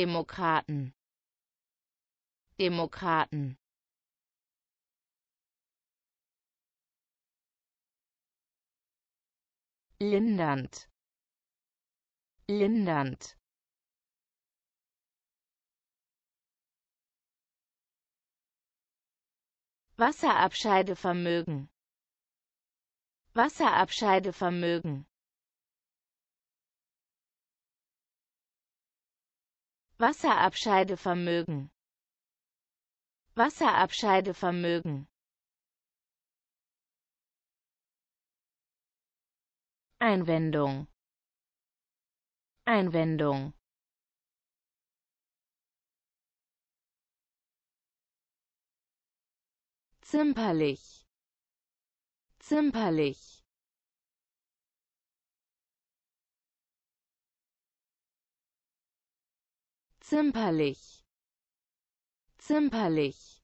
Demokraten Demokraten lindernd lindernd Wasserabscheidevermögen Wasserabscheidevermögen Wasserabscheidevermögen Wasserabscheidevermögen Einwendung Einwendung Zimperlich Zimperlich zimperlich zimperlich